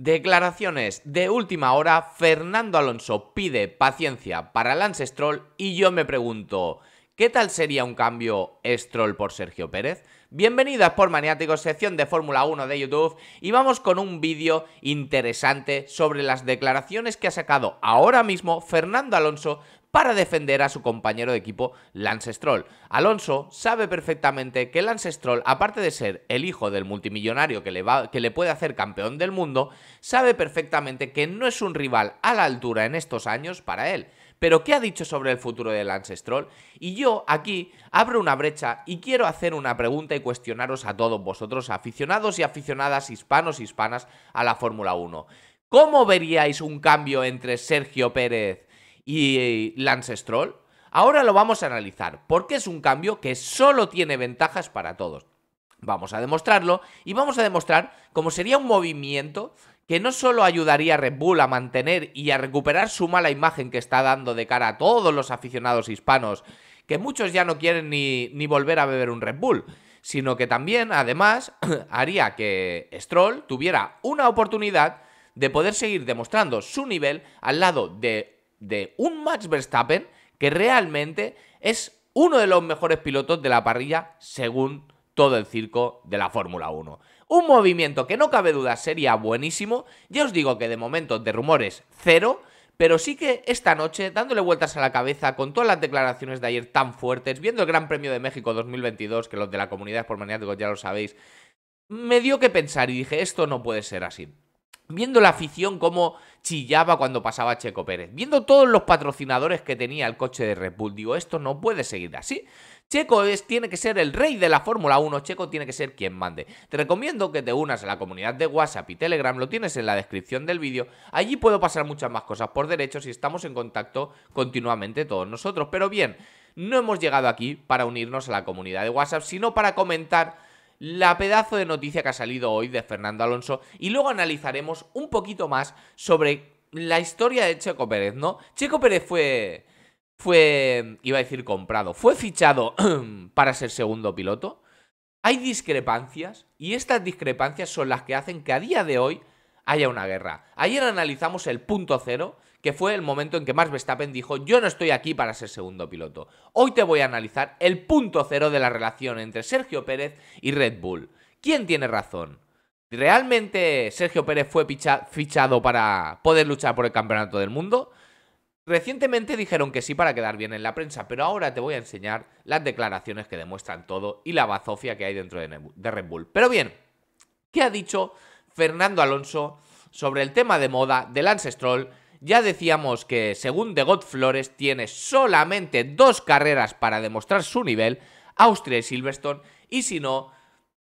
Declaraciones de última hora, Fernando Alonso pide paciencia para Lance Stroll y yo me pregunto, ¿qué tal sería un cambio Stroll por Sergio Pérez? Bienvenidas por Maniáticos, sección de Fórmula 1 de YouTube y vamos con un vídeo interesante sobre las declaraciones que ha sacado ahora mismo Fernando Alonso para defender a su compañero de equipo Lance Stroll. Alonso sabe perfectamente que Lance Stroll, aparte de ser el hijo del multimillonario que le, puede hacer campeón del mundo, sabe perfectamente que no es un rival a la altura en estos años para él. Pero ¿qué ha dicho sobre el futuro de Lance Stroll? Y yo aquí abro una brecha y quiero hacer una pregunta y cuestionaros a todos vosotros, aficionados y aficionadas hispanos hispanas a la Fórmula 1. ¿Cómo veríais un cambio entre Sergio Pérez y Lance Stroll? Ahora lo vamos a analizar, porque es un cambio que solo tiene ventajas para todos. Vamos a demostrarlo y vamos a demostrar cómo sería un movimiento que no solo ayudaría a Red Bull a mantener y a recuperar su mala imagen que está dando de cara a todos los aficionados hispanos, que muchos ya no quieren ni, ni volver a beber un Red Bull, sino que también, además, haría que Stroll tuviera una oportunidad de poder seguir demostrando su nivel al lado de de un Max Verstappen que realmente es uno de los mejores pilotos de la parrilla según todo el circo de la Fórmula 1. Un movimiento que no cabe duda sería buenísimo. Ya os digo que de momento de rumores cero, pero sí que esta noche, dándole vueltas a la cabeza con todas las declaraciones de ayer tan fuertes, viendo el Gran Premio de México 2022, que los de la comunidad por maniáticos ya lo sabéis, me dio que pensar y dije, esto no puede ser así viendo la afición como chillaba cuando pasaba Checo Pérez, viendo todos los patrocinadores que tenía el coche de Red Bull, digo, esto no puede seguir así. Checo es, tiene que ser el rey de la Fórmula 1, Checo tiene que ser quien mande. Te recomiendo que te unas a la comunidad de WhatsApp y Telegram, lo tienes en la descripción del vídeo. Allí puedo pasar muchas más cosas por derechos y estamos en contacto continuamente todos nosotros. Pero bien, no hemos llegado aquí para unirnos a la comunidad de WhatsApp, sino para comentar la pedazo de noticia que ha salido hoy de Fernando Alonso y luego analizaremos un poquito más sobre la historia de Checo Pérez, ¿no? Checo Pérez fue, fue, iba a decir comprado, fue fichado para ser segundo piloto. Hay discrepancias y estas discrepancias son las que hacen que a día de hoy haya una guerra. Ayer analizamos el punto cero que fue el momento en que Max Verstappen dijo, yo no estoy aquí para ser segundo piloto. Hoy te voy a analizar el punto cero de la relación entre Sergio Pérez y Red Bull. ¿Quién tiene razón? ¿Realmente Sergio Pérez fue fichado para poder luchar por el campeonato del mundo? Recientemente dijeron que sí para quedar bien en la prensa, pero ahora te voy a enseñar las declaraciones que demuestran todo y la bazofia que hay dentro de Red Bull. Pero bien, ¿qué ha dicho Fernando Alonso sobre el tema de moda de Lance Stroll ya decíamos que según De God Flores tiene solamente dos carreras para demostrar su nivel, Austria y Silverstone, y si no,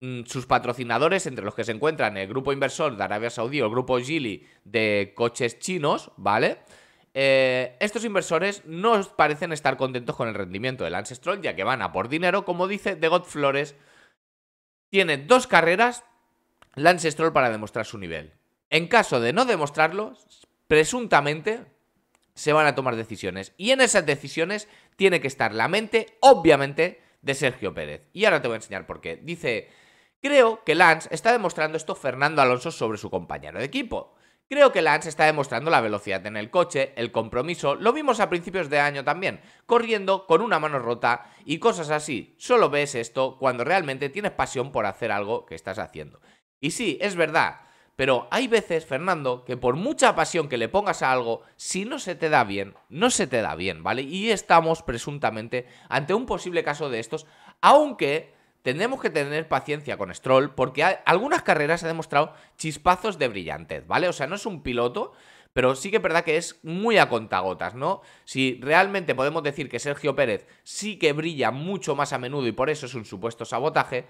mm, sus patrocinadores, entre los que se encuentran el grupo inversor de Arabia Saudí o el grupo Gili de coches chinos, ¿vale? Eh, estos inversores no parecen estar contentos con el rendimiento de Lance Stroll, ya que van a por dinero, como dice The God Flores. Tiene dos carreras Lance Stroll para demostrar su nivel. En caso de no demostrarlo, presuntamente se van a tomar decisiones. Y en esas decisiones tiene que estar la mente, obviamente, de Sergio Pérez. Y ahora te voy a enseñar por qué. Dice, creo que Lance está demostrando esto Fernando Alonso sobre su compañero de equipo. Creo que Lance está demostrando la velocidad en el coche, el compromiso, lo vimos a principios de año también, corriendo con una mano rota y cosas así. Solo ves esto cuando realmente tienes pasión por hacer algo que estás haciendo. Y sí, es verdad, pero hay veces, Fernando, que por mucha pasión que le pongas a algo, si no se te da bien, no se te da bien, ¿vale? Y estamos presuntamente ante un posible caso de estos, aunque tenemos que tener paciencia con Stroll, porque algunas carreras ha demostrado chispazos de brillantez, ¿vale? O sea, no es un piloto pero sí que es verdad que es muy a contagotas, ¿no? Si realmente podemos decir que Sergio Pérez sí que brilla mucho más a menudo y por eso es un supuesto sabotaje,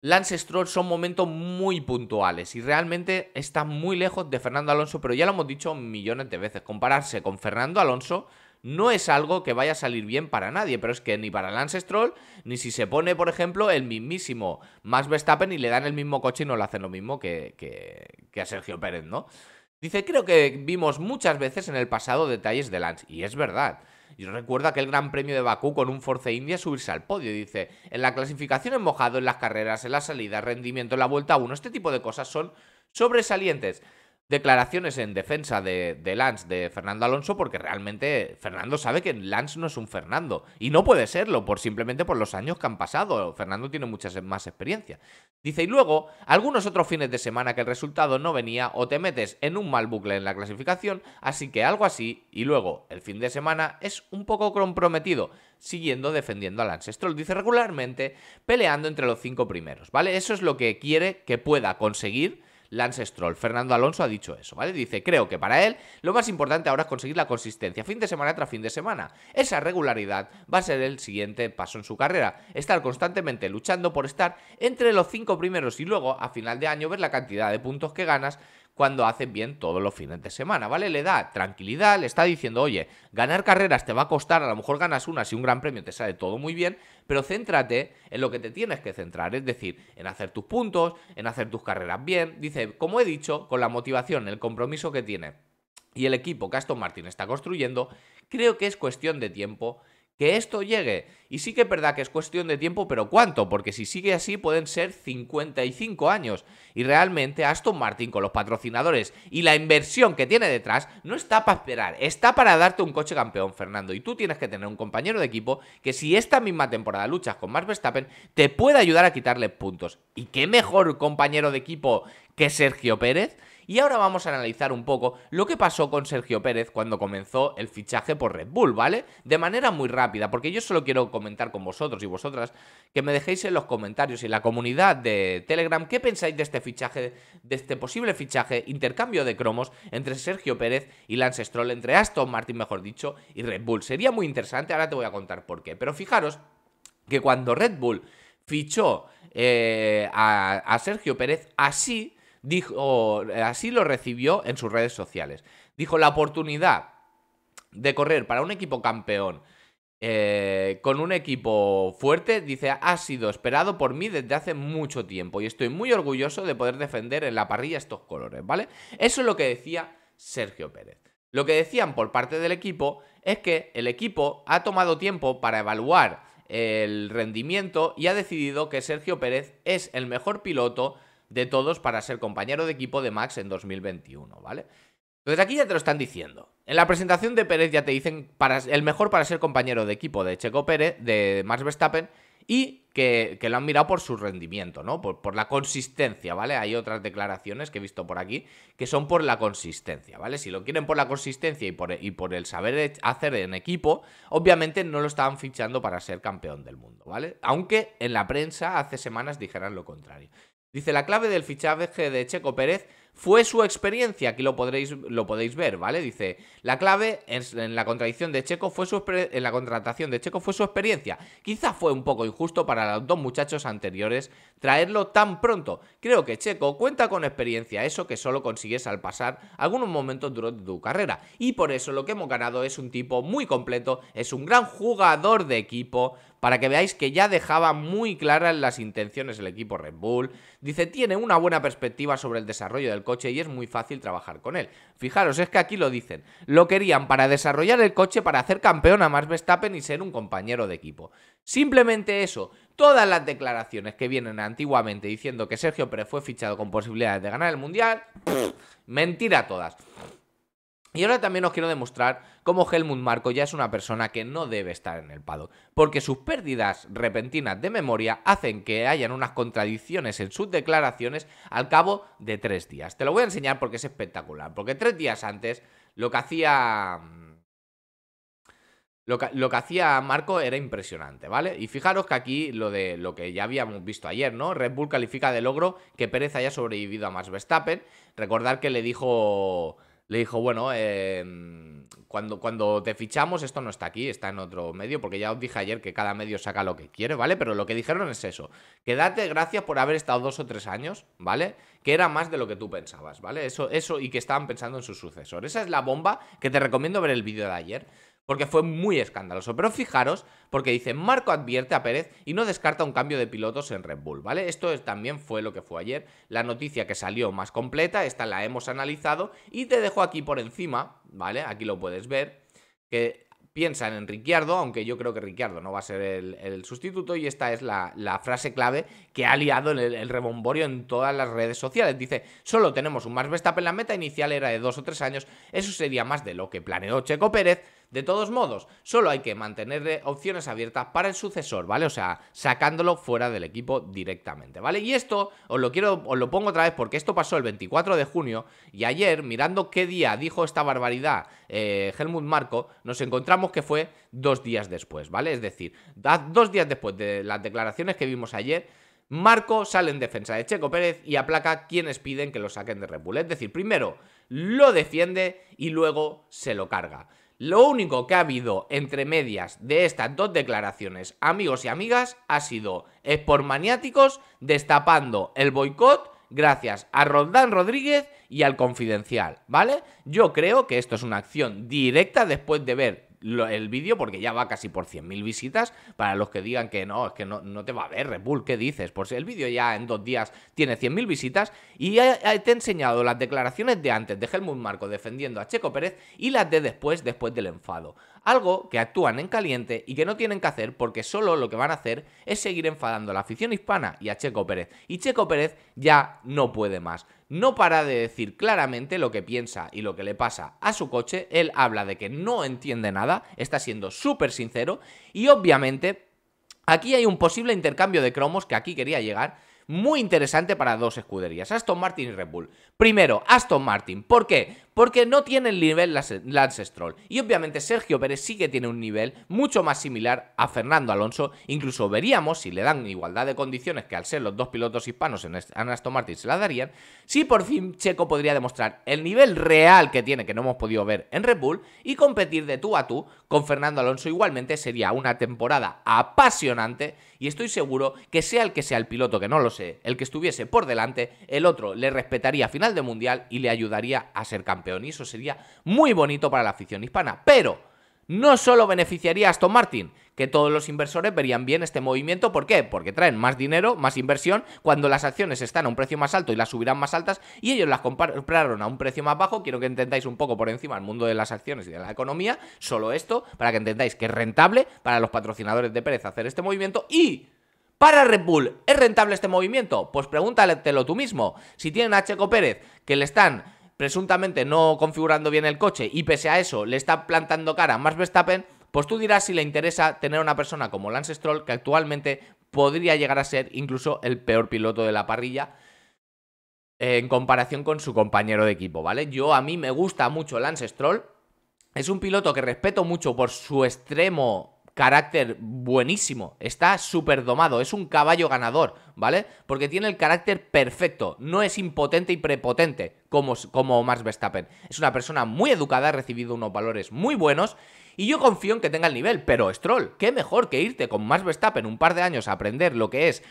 Lance Stroll son momentos muy puntuales y realmente está muy lejos de Fernando Alonso, pero ya lo hemos dicho millones de veces, compararse con Fernando Alonso no es algo que vaya a salir bien para nadie, pero es que ni para Lance Stroll, ni si se pone, por ejemplo, el mismísimo Max Verstappen y le dan el mismo coche y no le hacen lo mismo que, que, que a Sergio Pérez, ¿no? Dice, creo que vimos muchas veces en el pasado detalles de Lance, y es verdad. Yo recuerdo aquel gran premio de Bakú con un Force India subirse al podio. Dice, en la clasificación en mojado, en las carreras, en la salida, rendimiento, en la vuelta 1, este tipo de cosas son sobresalientes declaraciones en defensa de, Lance, de Fernando Alonso, porque realmente Fernando sabe que Lance no es un Fernando. Y no puede serlo, por simplemente por los años que han pasado. Fernando tiene muchas e, más experiencia. Dice, y luego, algunos otros fines de semana que el resultado no venía o te metes en un mal bucle en la clasificación, así que algo así, y luego, el fin de semana es un poco comprometido, siguiendo defendiendo a Lance Stroll, dice regularmente, peleando entre los cinco primeros, ¿vale? Eso es lo que quiere que pueda conseguir Lance Stroll. Fernando Alonso ha dicho eso, ¿vale? Dice, creo que para él lo más importante ahora es conseguir la consistencia fin de semana tras fin de semana. Esa regularidad va a ser el siguiente paso en su carrera. Estar constantemente luchando por estar entre los cinco primeros y luego a final de año ver la cantidad de puntos que ganas cuando hacen bien todos los fines de semana, ¿vale? Le da tranquilidad, le está diciendo, oye, ganar carreras te va a costar, a lo mejor ganas una si un gran premio te sale todo muy bien, pero céntrate en lo que te tienes que centrar, es decir, en hacer tus puntos, en hacer tus carreras bien. Dice, como he dicho, con la motivación, el compromiso que tiene y el equipo que Aston Martin está construyendo, creo que es cuestión de tiempo que esto llegue. Y sí que es verdad que es cuestión de tiempo, pero ¿cuánto? Porque si sigue así pueden ser 55 años. Y realmente Aston Martin con los patrocinadores y la inversión que tiene detrás no está para esperar, está para darte un coche campeón, Fernando. Y tú tienes que tener un compañero de equipo que si esta misma temporada luchas con Max Verstappen, te puede ayudar a quitarle puntos. ¿Y qué mejor compañero de equipo que Sergio Pérez? Y ahora vamos a analizar un poco lo que pasó con Sergio Pérez cuando comenzó el fichaje por Red Bull, ¿vale? De manera muy rápida, porque yo solo quiero comentar con vosotros y vosotras que me dejéis en los comentarios y en la comunidad de Telegram qué pensáis de este fichaje, de este posible fichaje, intercambio de cromos entre Sergio Pérez y Lance Stroll, entre Aston Martin, mejor dicho, y Red Bull. Sería muy interesante, ahora te voy a contar por qué. Pero fijaros que cuando Red Bull fichó eh, a Sergio Pérez, así dijo, eh, así lo recibió en sus redes sociales. Dijo, la oportunidad de correr para un equipo campeón eh, con un equipo fuerte, dice, ha sido esperado por mí desde hace mucho tiempo y estoy muy orgulloso de poder defender en la parrilla estos colores, ¿vale? Eso es lo que decía Sergio Pérez. Lo que decían por parte del equipo es que el equipo ha tomado tiempo para evaluar el rendimiento y ha decidido que Sergio Pérez es el mejor piloto de todos para ser compañero de equipo de Max en 2021, ¿vale? Entonces aquí ya te lo están diciendo. En la presentación de Pérez ya te dicen el mejor para ser compañero de equipo de Checo Pérez, de Max Verstappen, y que, lo han mirado por su rendimiento, ¿no? Por, la consistencia, ¿vale? Hay otras declaraciones que he visto por aquí que son por la consistencia, ¿vale? Si lo quieren por la consistencia y por, y por el saber hacer en equipo, obviamente no lo estaban fichando para ser campeón del mundo, ¿vale? Aunque en la prensa hace semanas dijeran lo contrario. Dice, la clave del fichaje de Checo Pérez fue su experiencia, aquí lo, podréis, lo podéis ver, ¿vale? Dice, la clave en la contradicción de Checo fue su en la contratación de Checo fue su experiencia. Quizá fue un poco injusto para los dos muchachos anteriores traerlo tan pronto. Creo que Checo cuenta con experiencia, eso que solo consigues al pasar algunos momentos duros de tu carrera. Y por eso lo que hemos ganado es un tipo muy completo, es un gran jugador de equipo, para que veáis que ya dejaba muy claras las intenciones el equipo Red Bull. Dice, tiene una buena perspectiva sobre el desarrollo del coche y es muy fácil trabajar con él. Fijaros, es que aquí lo dicen. Lo querían para desarrollar el coche, para hacer campeón a Max Verstappen y ser un compañero de equipo. Simplemente eso. Todas las declaraciones que vienen antiguamente diciendo que Sergio Pérez fue fichado con posibilidades de ganar el Mundial, mentira todas. Y ahora también os quiero demostrar cómo Helmut Marco ya es una persona que no debe estar en el paddock, porque sus pérdidas repentinas de memoria hacen que hayan unas contradicciones en sus declaraciones al cabo de tres días. Te lo voy a enseñar porque es espectacular, porque tres días antes lo que hacía... Lo que, hacía Marco era impresionante, ¿vale? Y fijaros que aquí lo de lo que ya habíamos visto ayer, ¿no? Red Bull califica de logro que Pérez haya sobrevivido a Max Verstappen. Recordar que le dijo le dijo, bueno, em, cuando, cuando te fichamos, esto no está aquí, está en otro medio, porque ya os dije ayer que cada medio saca lo que quiere, ¿vale? Pero lo que dijeron es eso, que date gracias por haber estado dos o tres años, ¿vale? Que era más de lo que tú pensabas, ¿vale? Eso, eso y que estaban pensando en su sucesor. Esa es la bomba que te recomiendo ver el vídeo de ayer porque fue muy escandaloso. Pero fijaros, porque dice, Marco advierte a Pérez y no descarta un cambio de pilotos en Red Bull, ¿vale? Esto también fue lo que fue ayer, la noticia que salió más completa, esta la hemos analizado y te dejo aquí por encima, ¿vale? Aquí lo puedes ver, que piensan en Ricciardo, aunque yo creo que Ricciardo no va a ser el, sustituto, y esta es la, frase clave que ha liado el, el, rebomborio en todas las redes sociales. Dice, solo tenemos un Max Verstappen, la meta inicial era de dos o tres años, eso sería más de lo que planeó Checo Pérez, de todos modos, solo hay que mantener opciones abiertas para el sucesor, ¿vale? O sea, sacándolo fuera del equipo directamente, ¿vale? Y esto os lo quiero, os lo pongo otra vez porque esto pasó el 24 de junio y ayer, mirando qué día dijo esta barbaridad eh, Helmut Marco, nos encontramos que fue dos días después, ¿vale? Es decir, dos días después de las declaraciones que vimos ayer, Marco sale en defensa de Checo Pérez y aplaca quienes piden que lo saquen de Red Es decir, primero lo defiende y luego se lo carga. Lo único que ha habido entre medias de estas dos declaraciones, amigos y amigas, ha sido maniáticos destapando el boicot gracias a Roldán Rodríguez y al Confidencial, ¿vale? Yo creo que esto es una acción directa después de ver el vídeo porque ya va casi por 100.000 visitas. Para los que digan que no, es que no, te va a ver, Repul, ¿qué dices? si pues el vídeo ya en dos días tiene 100.000 visitas y te he enseñado las declaraciones de antes de Helmut Marco defendiendo a Checo Pérez y las de después, después del enfado. Algo que actúan en caliente y que no tienen que hacer porque solo lo que van a hacer es seguir enfadando a la afición hispana y a Checo Pérez. Y Checo Pérez ya no puede más no para de decir claramente lo que piensa y lo que le pasa a su coche, él habla de que no entiende nada, está siendo súper sincero y obviamente aquí hay un posible intercambio de cromos que aquí quería llegar, muy interesante para dos escuderías, Aston Martin y Red Bull. Primero, Aston Martin, ¿por qué? porque no tiene el nivel Lance Stroll. Y obviamente Sergio Pérez sí que tiene un nivel mucho más similar a Fernando Alonso. Incluso veríamos si le dan igualdad de condiciones que al ser los dos pilotos hispanos en Aston Martin se la darían, si por fin Checo podría demostrar el nivel real que tiene que no hemos podido ver en Red Bull y competir de tú a tú con Fernando Alonso igualmente sería una temporada apasionante y estoy seguro que sea el que sea el piloto, que no lo sé, el que estuviese por delante, el otro le respetaría final de mundial y le ayudaría a ser campeón y eso sería muy bonito para la afición hispana. Pero no solo beneficiaría a Aston Martin, que todos los inversores verían bien este movimiento. ¿Por qué? Porque traen más dinero, más inversión, cuando las acciones están a un precio más alto y las subirán más altas y ellos las compraron a un precio más bajo. Quiero que entendáis un poco por encima el mundo de las acciones y de la economía, solo esto, para que entendáis que es rentable para los patrocinadores de Pérez hacer este movimiento y... Para Red Bull, ¿es rentable este movimiento? Pues pregúntatelo tú mismo. Si tienen a Checo Pérez, que le están presuntamente no configurando bien el coche y pese a eso le está plantando cara a Max Verstappen, pues tú dirás si le interesa tener una persona como Lance Stroll, que actualmente podría llegar a ser incluso el peor piloto de la parrilla en comparación con su compañero de equipo, ¿vale? Yo a mí me gusta mucho Lance Stroll, es un piloto que respeto mucho por su extremo carácter buenísimo, está súper domado, es un caballo ganador, ¿vale? Porque tiene el carácter perfecto, no es impotente y prepotente como, como Max Verstappen. Es una persona muy educada, ha recibido unos valores muy buenos y yo confío en que tenga el nivel, pero Stroll, qué mejor que irte con Max Verstappen un par de años a aprender lo que es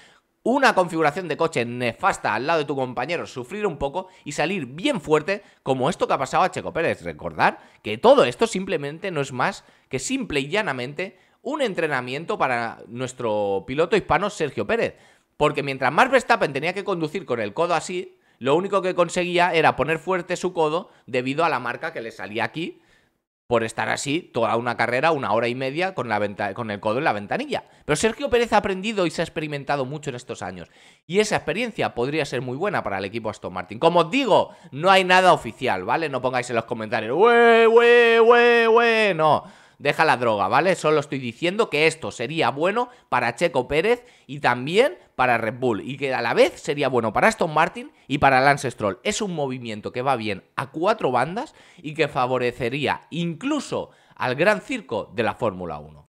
una configuración de coche nefasta al lado de tu compañero, sufrir un poco y salir bien fuerte, como esto que ha pasado a Checo Pérez. Recordar que todo esto simplemente no es más que simple y llanamente un entrenamiento para nuestro piloto hispano Sergio Pérez. Porque mientras Max Verstappen tenía que conducir con el codo así, lo único que conseguía era poner fuerte su codo debido a la marca que le salía aquí por estar así toda una carrera, una hora y media, con, la con el codo en la ventanilla. Pero Sergio Pérez ha aprendido y se ha experimentado mucho en estos años. Y esa experiencia podría ser muy buena para el equipo Aston Martin. Como os digo, no hay nada oficial, ¿vale? No pongáis en los comentarios, ¡Wee No deja la droga, ¿vale? Solo estoy diciendo que esto sería bueno para Checo Pérez y también para Red Bull y que a la vez sería bueno para Aston Martin y para Lance Stroll. Es un movimiento que va bien a cuatro bandas y que favorecería incluso al gran circo de la Fórmula 1.